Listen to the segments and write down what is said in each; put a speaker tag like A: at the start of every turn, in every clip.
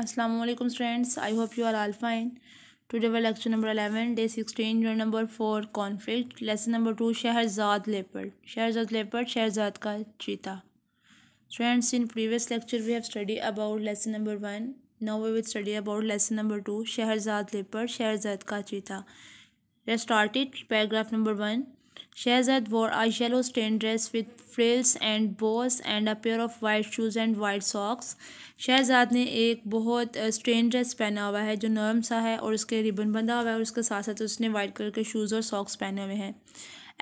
A: Aslam friends I hope you are all fine today our lecture number eleven day sixteen unit number four conflict lesson number two Sheharzad leopard Sheharzad leopard Sheharzad का चीता friends in previous lecture we have study about lesson number one now we will study about lesson number two Sheharzad leopard Sheharzad का चीता let start it paragraph number one Shahzad wore a yellow satin dress with frills and bows and a pair of white shoes and white socks Shahzad ने एक बहुत stand uh, dress पहना हुआ है जो नरम सा है और उसके रिबन बंधा हुआ है और उसके साथ साथ उसने वाइट कलर के शूज़ और सॉक्स पहने हुए हैं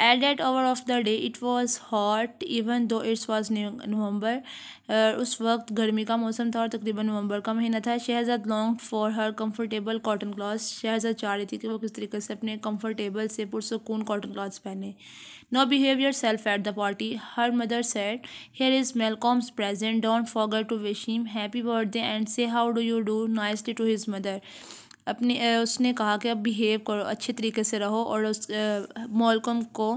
A: at that hour of the day it was hot even though it's was November उस वक्त गर्मी का मौसम था और तकरीबन नवंबर का महीना था Shahzad long for her comfortable cotton clothes Shahzad चाह रही थी कि वो किस तरीके से अपने कम्फर्टेबल से पुरसकून कॉटन क्लॉथ्स पहने now behave yourself at the party her mother said here is Malcolm's present don't forget to wish him happy birthday and say how do you do nicely to his mother अपने उसने कहा कि अब behave करो अच्छे तरीके से रहो और उस मोलकम को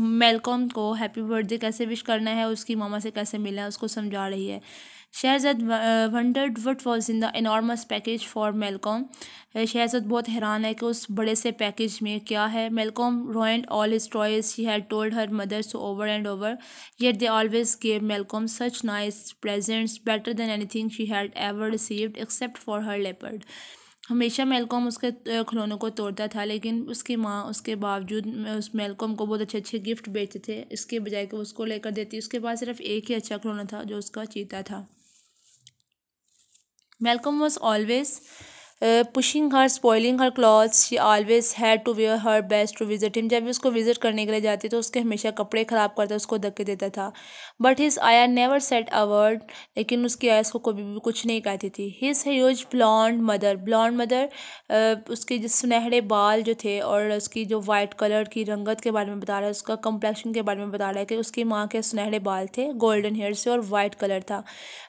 A: मेलकॉम को हैप्पी बर्थडे कैसे विश करना है उसकी मामा से कैसे मिलना है उसको समझा रही है Shahzad wondered what was in the enormous package for Malcolm Shahzad बहुत हैरान है कि उस बड़े से पैकेज में क्या है Malcolm ruined all his toys she had told her mother so over and over yet they always gave Malcolm such nice presents better than thing she had ever received except for her leopard हमेशा Malcolm उसके uh, खिलौनों को तोड़ता था लेकिन उसकी माँ उसके बावजूद uh, उस मेलकॉम को बहुत अच्छे अच्छे गिफ्ट बेचते थे इसके बजाय कि उसको लेकर देती उसके पास सिर्फ एक ही अच्छा खिलौना था जो उसका चीता था Malcolm was always pushing her spoiling her clothes she always had to wear her best to visit him जब भी उसको विजिट करने के लिए जाती तो उसके हमेशा कपड़े ख़राब करता उसको धक्के देता था बट हिज आया नेवर सेट अवर्ड लेकिन उसकी आया उसको कभी भी कुछ नहीं कहती थी his huge blonde mother blonde mother उसके जो सुनहरे बाल जो थे और उसकी जो वाइट कलर की रंगत के बारे में बता रहा है उसका कम्प्लेक्शन के बारे में बता रहा है कि उसकी माँ के सुनहरे बाल थे गोल्डन हेयर से और वाइट कलर था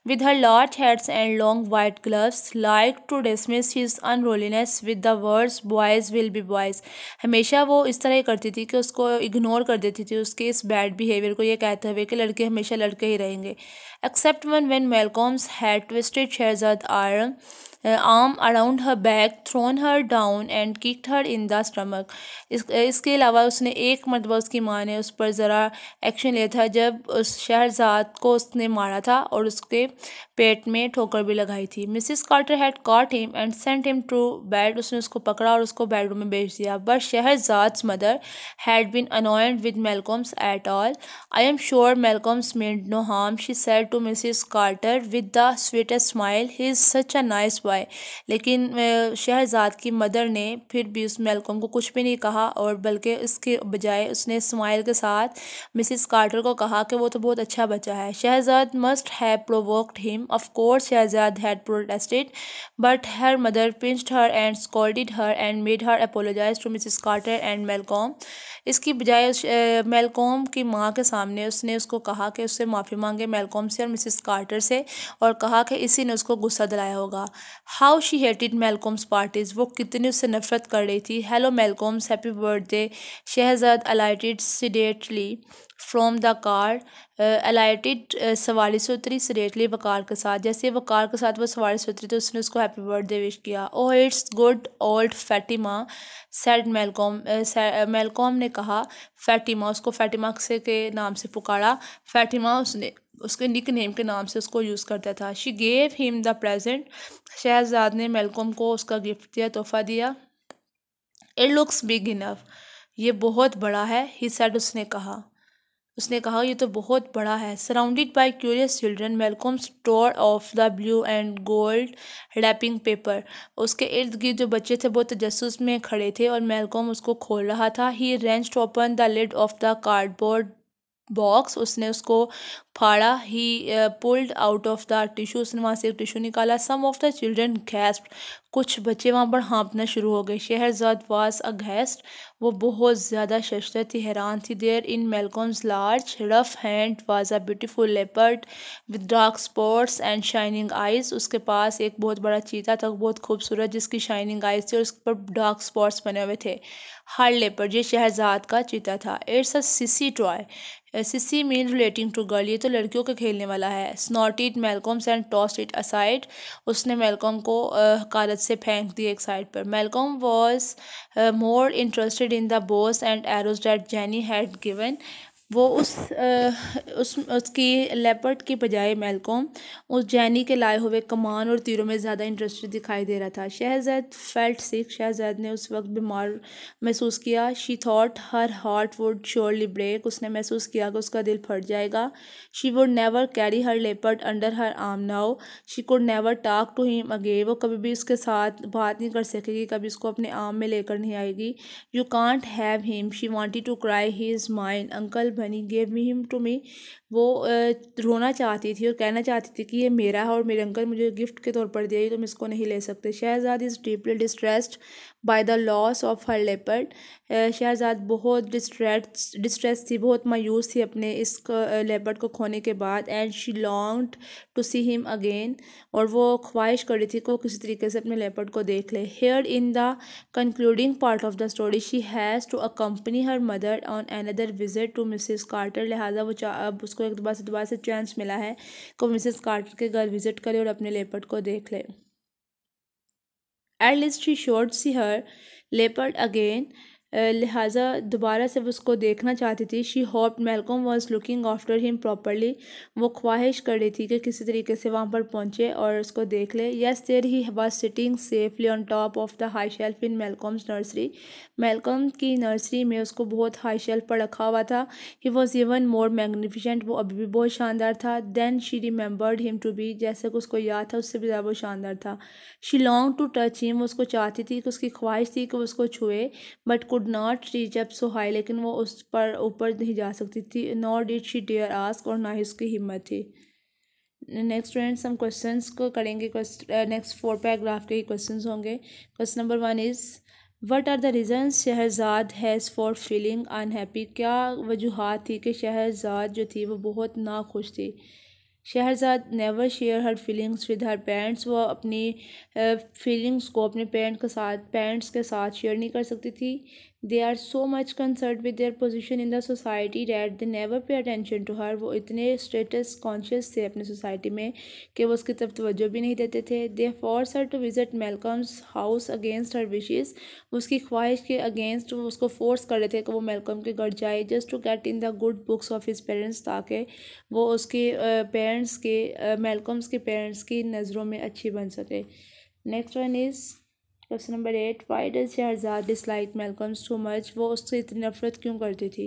A: with her large hats and long white gloves like to dismiss his unruliness with the words boys will be boys हमेशा वो इस तरह ही करती थी कि उसको इग्नोर कर देती थी उसके इस बैड बिहेवियर को ये कहते हुए कि लड़के हमेशा लड़के ही रहेंगे except one when Malcolm's had twisted Sherzad arm arm around her back thrown her down and kicked her in the stomach इसके अलावा उसने एक मरतबा उसकी माँ ने उस पर ज़रा एक्शन लिया था जब उस शहरजाद को उसने मारा था और उसके पेट में ठोकर भी लगाई थी Mrs Carter had caught him and sent him to bed उसने उसको पकड़ा और उसको बेडरूम में भेज दिया but Shahzad mother had been annoyed with Malcolm's at all I am sure Malcolm's made no harm she said to Mrs Carter with the sweetest smile he is such a nice boy लेकिन शहजाद की mother ने फिर भी उस Malcolm को कुछ भी नहीं कहा और बल्कि उसके बजाय उसने स्माइल के साथ मिसिस कार्टर को कहा कि वो तो बहुत अच्छा बच्चा है Shahzad must have provoked him of course Shahzad had protested but her mother pinched her and scolded her and made her apologise to Mrs Carter and Malcolm इसकी बजाय मेलकॉम की माँ के सामने उसने उसको कहा कि उससे माफ़ी मांगे मेलकॉम से और मिसिस कार्टर से और कहा कि इसी ने उसको गुस्सा दिलाया होगा how she hated Malcolm's parties वो कितनी उससे नफरत कर रही थी hello Malcolm's happy birthday Shahzad alighted sedately from the car alighted सवारी से उतरी सीडेटली वकार के साथ जैसे वकार के साथ वो सवारी से उतरी तो उसने उसको हैप्पी बर्थडे विश किया oh it's good old Fatima said Malcolm Malcolm ने कहा फैटिमा उसको फैटिमा से के नाम से पुकारा फैटिमा उसने उसके निक नेम के नाम से उसको यूज़ करता था she gave him the present Shahzad ने मेलकॉम को उसका गिफ्ट दिया तोहफा दिया इट लुक्स बिग इनफ ये बहुत बड़ा है ही सेड उसने कहा उसने कहा ये तो बहुत बड़ा है surrounded by curious children Malcolm tore off the blue and gold wrapping paper उसके इर्द गिर्द जो बच्चे थे वो तजस में खड़े थे और मेलकॉम उसको खोल रहा था he wrenched open the lid of the cardboard box उसने उसको फाड़ा he pulled out of the tissue उसने वहाँ से एक टिशू निकाला some of the children gasped कुछ बच्चे वहाँ पर हाँपना शुरू हो गए शहरजाद वास अ गैस्ट वो बहुत ज़्यादा शशतर थी हैरान थी there in Malcolm's large rough hand was a beautiful leopard with dark spots and shining eyes उसके पास एक बहुत बड़ा चीता था बहुत खूबसूरत जिसकी शाइनिंग आइज़ थी और उस पर डार्क स्पॉट्स बने हुए थे हर लेपर्ड ये शहरजाद का चीता था it's a sissy toy sissy mean relating to girl ये तो लड़कियों के खेलने वाला है snort it Malcolm's and toss it aside उसने मेलकॉम को कालत से फेंक दिया एक साइड पर Malcolm was more interested in the bows and arrows that Jenny had given वो उस उस उसकी लेपर्ड की बजाय मेलकॉम उस जैनी के लाए हुए कमान और तीरों में ज़्यादा इंटरेस्टेड दिखाई दे रहा था शहजाद फेल्ट सिख शहजाद ने उस वक्त बीमार महसूस किया she thought her heart would surely break उसने महसूस किया कि उसका दिल फट जाएगा she would never carry her leopard under her arm now she could never talk to him again वो कभी भी उसके साथ बात नहीं कर सकेगी कभी उसको अपने आम में लेकर नहीं आएगी you can't have him she wanted to cry he's mine uncle Bunny gave me him to me वो रोना चाहती थी और कहना चाहती थी कि ये मेरा है और मेरे अंकल मुझे गिफ्ट के तौर पर दिया तुम तो इसको नहीं ले सकते Shahzad is deeply distressed by the loss of her leopard Shahzad बहुत डिस्ट्रेस थी बहुत मायूस थी अपने इस लेपर्ड को खोने के बाद and she long to see him again और वो ख्वाहिश कर रही थी कि वो किसी तरीके से अपने लेपर्ड को देख ले here in the concluding part of the story she has to accompany her mother on another visit to miss Mrs Carter लिहाजा वो अब उसको एक दोबारा से दोबारा से चांस मिला है कि वो मिसेस कार्टर के घर विज़िट करे और अपने लेपर्ड को देख ले at least she should see her leopard again लिहाजा दोबारा से वो उसको देखना चाहती थी she hope Malcolm was looking after him properly वो ख्वाहिश कर रही थी कि किसी तरीके से वहाँ पर पहुँचे और उसको देख ले yes there he was sitting safely on top of the high shelf in Malcolm's nursery Malcolm की नर्सरी में उसको बहुत हाई शेल्फ पर रखा हुआ था ही वॉज इवन मोर मैग्नीफिशेंट वो अभी भी बहुत शानदार था then she remembered him to be जैसे कि उसको याद था उससे भी ज़्यादा वो शानदार था she long to touch him उसको चाहती थी कि उसकी ख्वाहिश थी कि उसको छुए but could not reach up so high लेकिन वो उस पर ऊपर नहीं जा सकती थी nor did she dare ask और ना ही उसकी हिम्मत थी नेक्स्ट फ्रेंड्स हम क्वेश्चन को करेंगे नेक्स्ट फोर पैराग्राफ के क्वेश्चन होंगे question number one is what are the reason Shahzad has for feeling unhappy क्या वजूहत थी कि शहजाद जो थी वो बहुत नाखुश थी Sheharzad never share her feelings with her parents वो अपनी फीलिंग्स को अपने पेरेंट के साथ पेरेंट्स के साथ शेयर नहीं कर सकती थी they are so much concerned with their position in the society that they never pay attention to her वो इतने स्टेटस कॉन्शियस थे अपने सोसाइटी में कि वो उसकी तरफ तोज्जो भी नहीं देते थे they force her to visit Malcolm's house against her wishes उसकी ख्वाहिश के अगेंस्ट वो उसको फोर्स कर रहे थे कि वो मेलकम के घर जाए just to get in the good books of his parents ताकि वो उसके पेरेंट्स के मेलकम्स के पेरेंट्स की नज़रों में अच्छी बन सके next one is question number eight why does Shahzad dislike Malcolm so much वो उससे इतनी नफरत क्यों करती थी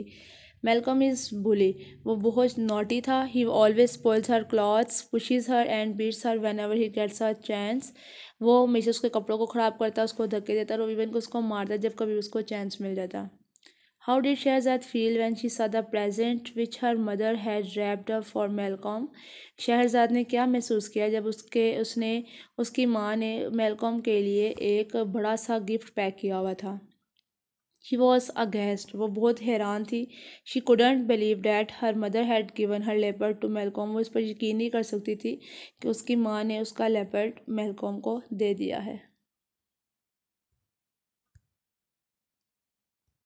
A: मेलकम इज़ बुली वो बहुत नोटी था he always pulls her clothes pushes her and beats her whenever he gets her chance वो हमेशा उसके कपड़ों को ख़राब करता उसको धक्के देता और इवन को उसको मारता जब कभी उसको चांस मिल जाता How did Shahzad feel when she saw the present which her mother had wrapped up for Malcolm? Shahzad ने क्या महसूस किया जब उसके उसने उसकी माँ ने मेलकॉम के लिए एक बड़ा सा गिफ्ट पैक किया हुआ था शी वॉज गेस्ट वो बहुत हैरान थी she couldn't believe that her mother had given her leopard to Malcolm वो इस पर यकीन नहीं कर सकती थी कि उसकी माँ ने उसका लेपर्ड मेलकॉम को दे दिया है